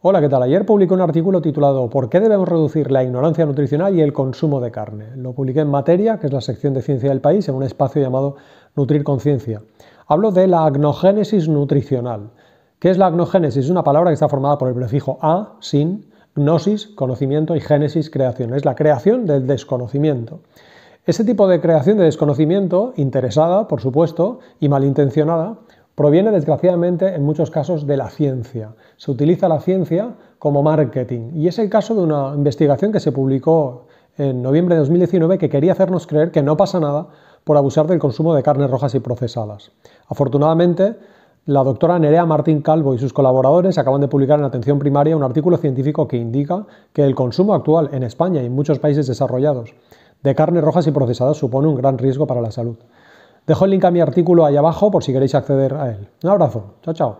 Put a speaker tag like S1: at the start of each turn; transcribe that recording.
S1: Hola, ¿qué tal? Ayer publiqué un artículo titulado ¿Por qué debemos reducir la ignorancia nutricional y el consumo de carne? Lo publiqué en Materia, que es la sección de ciencia del país, en un espacio llamado Nutrir Conciencia. Hablo de la agnogénesis nutricional. ¿Qué es la agnogénesis? Es una palabra que está formada por el prefijo a, sin, gnosis, conocimiento y génesis, creación. Es la creación del desconocimiento. Ese tipo de creación de desconocimiento, interesada, por supuesto, y malintencionada, proviene desgraciadamente en muchos casos de la ciencia. Se utiliza la ciencia como marketing y es el caso de una investigación que se publicó en noviembre de 2019 que quería hacernos creer que no pasa nada por abusar del consumo de carnes rojas y procesadas. Afortunadamente, la doctora Nerea Martín Calvo y sus colaboradores acaban de publicar en Atención Primaria un artículo científico que indica que el consumo actual en España y en muchos países desarrollados de carnes rojas y procesadas supone un gran riesgo para la salud. Dejo el link a mi artículo ahí abajo por si queréis acceder a él. Un abrazo. Chao, chao.